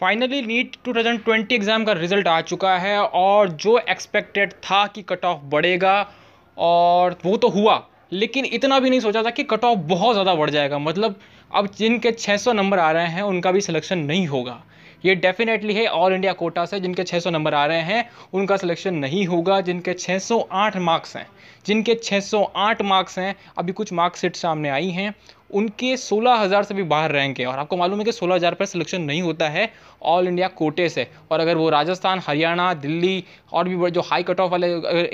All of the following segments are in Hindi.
फाइनली नीट 2020 एग्ज़ाम का रिज़ल्ट आ चुका है और जो एक्सपेक्टेड था कि कट ऑफ बढ़ेगा और वो तो हुआ लेकिन इतना भी नहीं सोचा था कि कट ऑफ बहुत ज़्यादा बढ़ जाएगा मतलब अब जिनके 600 नंबर आ रहे हैं उनका भी सिलेक्शन नहीं होगा ये डेफिनेटली है ऑल इंडिया कोटा से जिनके 600 नंबर आ रहे हैं उनका सिलेक्शन नहीं होगा जिनके 608 मार्क्स हैं जिनके 608 मार्क्स हैं अभी कुछ मार्कशीट सामने आई हैं उनके 16000 से भी बाहर रैंक है और आपको मालूम है कि 16000 पर सिलेक्शन नहीं होता है ऑल इंडिया कोटे से और अगर वो राजस्थान हरियाणा दिल्ली और भी जो हाई कट ऑफ वाले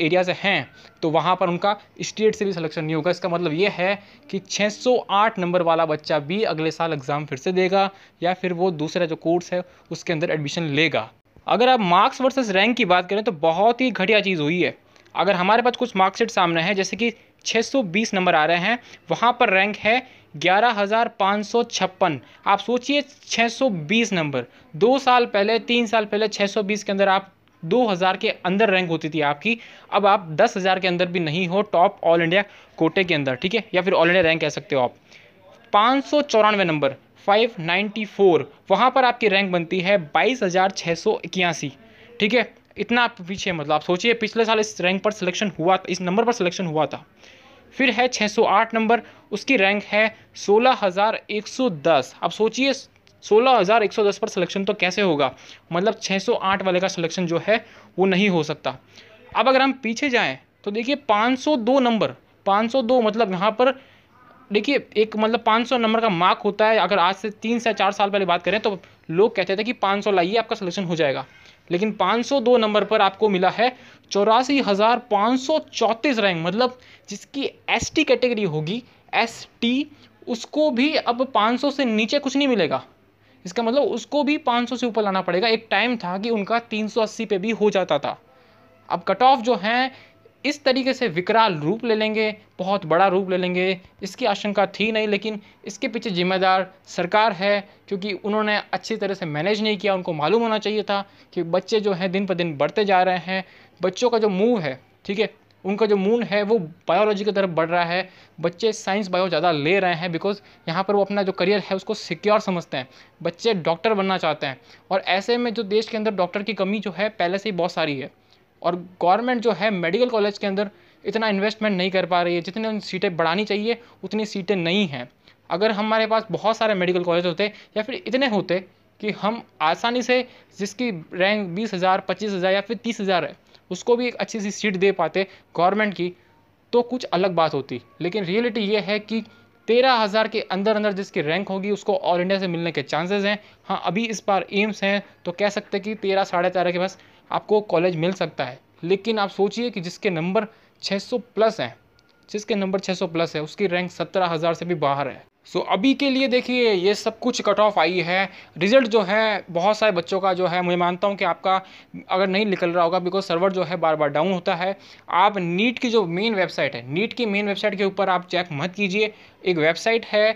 एरिया से हैं तो वहाँ पर उनका स्टेट से भी सिलेक्शन नहीं होगा इसका मतलब ये है कि 608 नंबर वाला बच्चा भी अगले साल एग्ज़ाम फिर से देगा या फिर वो दूसरा जो कोर्स है उसके अंदर एडमिशन लेगा अगर आप मार्क्स वर्सेस रैंक की बात करें तो बहुत ही घटिया चीज़ हुई है अगर हमारे पास कुछ मार्क्सिट सामने हैं जैसे कि 620 नंबर आ रहे हैं वहाँ पर रैंक है ग्यारह हज़ार पाँच सौ छप्पन आप सोचिए 620 नंबर दो साल पहले तीन साल पहले 620 के अंदर आप 2000 के अंदर रैंक होती थी आपकी अब आप 10000 के अंदर भी नहीं हो टॉप ऑल इंडिया कोटे के अंदर ठीक है या फिर ऑल इंडिया रैंक कह सकते हो आप पाँच सौ चौरानवे नंबर 594 वहाँ पर आपकी रैंक बनती है बाईस हज़ार छः सौ इक्यासी ठीक है इतना आप पीछे मतलब आप सोचिए पिछले साल इस रैंक पर सिलेक्शन हुआ इस नंबर पर सिलेक्शन हुआ था फिर है 608 नंबर उसकी रैंक है 16110 अब सोचिए 16110 पर सिलेक्शन तो कैसे होगा मतलब 608 वाले का सिलेक्शन जो है वो नहीं हो सकता अब अगर हम पीछे जाएं तो देखिए 502 नंबर 502 मतलब यहाँ पर देखिए एक मतलब 500 नंबर का मार्क होता है अगर आज से तीन से चार साल पहले बात करें तो लोग कहते थे कि 500 लाइए आपका सिलेक्शन हो जाएगा लेकिन 502 नंबर पर आपको मिला है चौरासी हज़ार पाँच सौ चौंतीस रैंक मतलब जिसकी एस टी कैटेगरी होगी एस टी उसको भी अब 500 से नीचे कुछ नहीं मिलेगा इसका मतलब उसको भी 500 से ऊपर लाना पड़ेगा एक टाइम था कि उनका 380 पे भी हो जाता था अब कट ऑफ जो है इस तरीके से विकराल रूप ले लेंगे बहुत बड़ा रूप ले लेंगे इसकी आशंका थी नहीं लेकिन इसके पीछे जिम्मेदार सरकार है क्योंकि उन्होंने अच्छी तरह से मैनेज नहीं किया उनको मालूम होना चाहिए था कि बच्चे जो हैं दिन पर दिन बढ़ते जा रहे हैं बच्चों का जो मूव है ठीक है उनका जो मून है वो बायोलॉजी की तरफ बढ़ रहा है बच्चे साइंस बायो ज़्यादा ले रहे हैं बिकॉज यहाँ पर वो अपना जो करियर है उसको सिक्योर समझते हैं बच्चे डॉक्टर बनना चाहते हैं और ऐसे में जो देश के अंदर डॉक्टर की कमी जो है पहले से ही बहुत सारी है और गवर्नमेंट जो है मेडिकल कॉलेज के अंदर इतना इन्वेस्टमेंट नहीं कर पा रही है जितनी सीटें बढ़ानी चाहिए उतनी सीटें नहीं हैं अगर हमारे पास बहुत सारे मेडिकल कॉलेज होते या फिर इतने होते कि हम आसानी से जिसकी रैंक बीस हज़ार पच्चीस हज़ार या फिर तीस हज़ार है उसको भी एक अच्छी सी सीट दे पाते गवर्नमेंट की तो कुछ अलग बात होती लेकिन रियलिटी ये है कि तेरह हज़ार के अंदर अंदर जिसकी रैंक होगी उसको ऑल इंडिया से मिलने के चांसेस हैं हाँ अभी इस बार एम्स हैं तो कह सकते कि तेरह साढ़े तेरह के पास आपको कॉलेज मिल सकता है लेकिन आप सोचिए कि जिसके नंबर 600 प्लस हैं जिसके नंबर 600 प्लस है उसकी रैंक 17,000 से भी बाहर है सो so, अभी के लिए देखिए ये सब कुछ कट ऑफ आई है रिजल्ट जो है बहुत सारे बच्चों का जो है मैं मानता हूँ कि आपका अगर नहीं निकल रहा होगा बिकॉज सर्वर जो है बार बार डाउन होता है आप नीट की जो मेन वेबसाइट है नीट की मेन वेबसाइट के ऊपर आप चेक मत कीजिए एक वेबसाइट है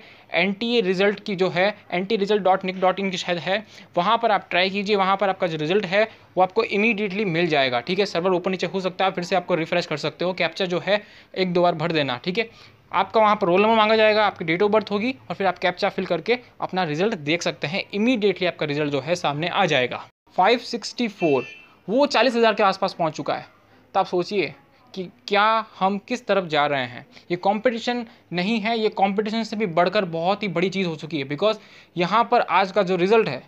एन टी रिजल्ट की जो है N T result dot nic dot in की शायद है वहाँ पर आप ट्राई कीजिए वहाँ पर आपका जो रिजल्ट है वो आपको इमीडिएटली मिल जाएगा ठीक है सर्वर ऊपर नीचे हो सकता है फिर से आपको रिफ्रेश कर सकते हो कैप्चर जो है एक दो बार भर देना ठीक है आपका वहाँ पर रोल नंबर मांगा जाएगा आपकी डेट ऑफ बर्थ होगी और फिर आप कैप्चा फिल करके अपना रिजल्ट देख सकते हैं इमीडिएटली आपका रिजल्ट जो है सामने आ जाएगा 564 वो चालीस हज़ार के आसपास पहुँच चुका है तो आप सोचिए कि क्या हम किस तरफ जा रहे हैं ये कंपटीशन नहीं है ये कंपटीशन से भी बढ़कर बहुत ही बड़ी चीज़ हो चुकी है बिकॉज यहाँ पर आज का जो रिज़ल्ट है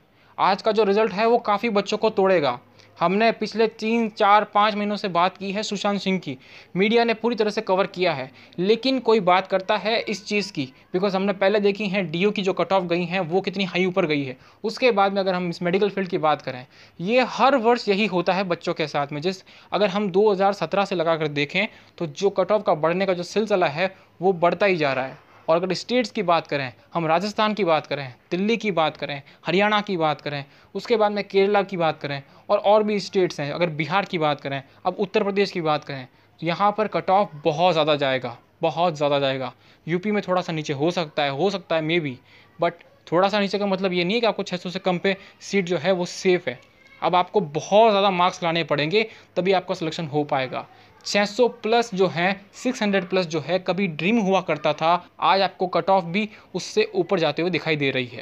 आज का जो रिज़ल्ट है वो काफ़ी बच्चों को तोड़ेगा हमने पिछले तीन चार पाँच महीनों से बात की है सुशांत सिंह की मीडिया ने पूरी तरह से कवर किया है लेकिन कोई बात करता है इस चीज़ की बिकॉज हमने पहले देखी है डी की जो कट ऑफ गई हैं वो कितनी हाई ऊपर गई है उसके बाद में अगर हम इस मेडिकल फील्ड की बात करें ये हर वर्ष यही होता है बच्चों के साथ में जिस अगर हम 2017 से लगा कर देखें तो जो कट ऑफ का बढ़ने का जो सिलसिला है वो बढ़ता ही जा रहा है और अगर स्टेट्स की बात करें हम राजस्थान की बात करें दिल्ली की बात करें हरियाणा की बात करें उसके बाद में केरला की बात करें और और भी स्टेट्स हैं अगर बिहार की बात करें अब उत्तर प्रदेश की बात करें तो यहाँ पर कट ऑफ बहुत ज़्यादा जाएगा बहुत ज़्यादा जाएगा यूपी में थोड़ा सा नीचे हो सकता है हो सकता है मे बी बट थोड़ा सा नीचे का मतलब ये नहीं है कि आपको छः से कम पे सीट जो है वो सेफ़ है अब आपको बहुत ज़्यादा मार्क्स लाने पड़ेंगे तभी आपका सिलेक्शन हो पाएगा 600 प्लस जो है 600 प्लस जो है कभी ड्रीम हुआ करता था आज आपको कट ऑफ भी उससे ऊपर जाते हुए दिखाई दे रही है